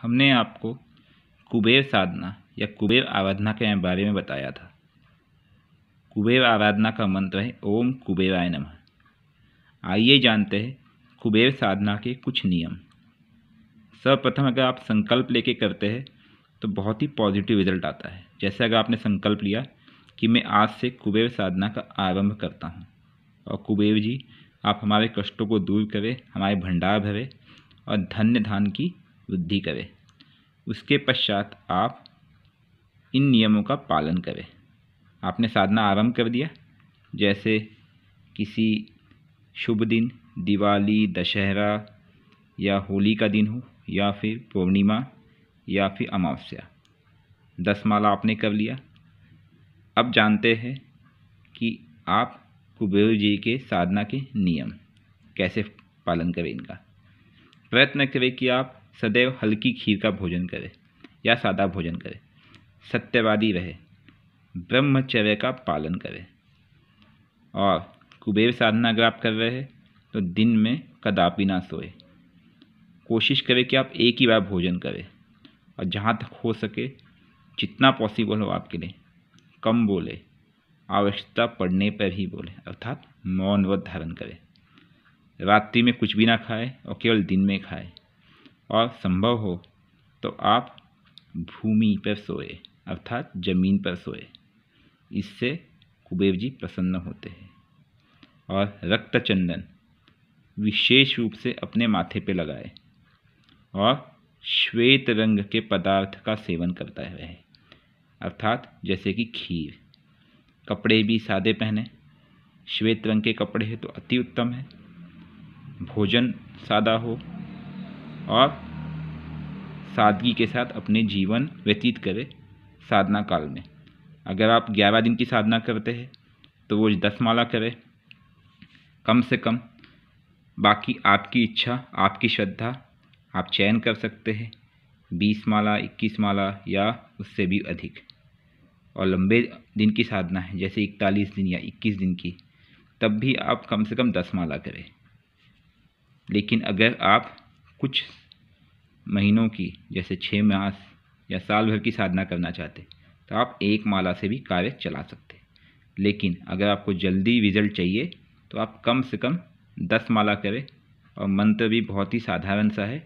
हमने आपको कुबेर साधना या कुबेर आराधना के बारे में बताया था कुबेर आराधना का मंत्र है ओम कुबेराय नमः आइए जानते हैं कुबेर साधना के कुछ नियम सर्वप्रथम अगर आप संकल्प लेके करते हैं तो बहुत ही पॉजिटिव रिजल्ट आता है जैसे अगर आपने संकल्प लिया कि मैं आज से कुबेर साधना का आरंभ करता हूँ और कुबेर जी आप हमारे कष्टों को दूर करें हमारे भंडार भरे और धन्य धान की वृद्धि करें उसके पश्चात आप इन नियमों का पालन करें आपने साधना आरंभ कर दिया जैसे किसी शुभ दिन दिवाली दशहरा या होली का दिन हो या फिर पूर्णिमा या फिर अमावस्या दस माला आपने कर लिया अब जानते हैं कि आप कुबेर जी के साधना के नियम कैसे पालन करें इनका प्रयत्न करें कि आप सदैव हल्की खीर का भोजन करे या सादा भोजन करे सत्यवादी रहे ब्रह्मचर्य का पालन करे और कुबेर साधना अगर आप कर रहे हैं तो दिन में कदापि ना सोए कोशिश करें कि आप एक ही बार भोजन करें और जहाँ तक हो सके जितना पॉसिबल हो आपके लिए कम बोले आवश्यकता पड़ने पर ही बोले अर्थात मौन व धारण करें रात्रि में कुछ भी ना खाए और केवल दिन में खाए और संभव हो तो आप भूमि पर सोए अर्थात ज़मीन पर सोए इससे कुबेर जी प्रसन्न होते हैं और रक्त चंदन विशेष रूप से अपने माथे पर लगाए और श्वेत रंग के पदार्थ का सेवन करता है अर्थात जैसे कि खीर कपड़े भी सादे पहने श्वेत रंग के कपड़े हैं तो अति उत्तम है भोजन सादा हो और सादगी के साथ अपने जीवन व्यतीत करें साधना काल में अगर आप ग्यारह दिन की साधना करते हैं तो वो दस माला करें कम से कम बाकी आपकी इच्छा आपकी श्रद्धा आप चयन कर सकते हैं बीस माला इक्कीस माला या उससे भी अधिक और लंबे दिन की साधना है जैसे इकतालीस दिन या इक्कीस दिन की तब भी आप कम से कम दस माला करें लेकिन अगर आप कुछ महीनों की जैसे छः मास या साल भर की साधना करना चाहते तो आप एक माला से भी कार्य चला सकते लेकिन अगर आपको जल्दी रिजल्ट चाहिए तो आप कम से कम दस माला करें और मंत्र भी बहुत ही साधारण सा है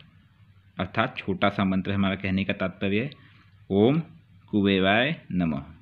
अर्थात छोटा सा मंत्र हमारा कहने का तात्पर्य है ओम कुबेराय नमः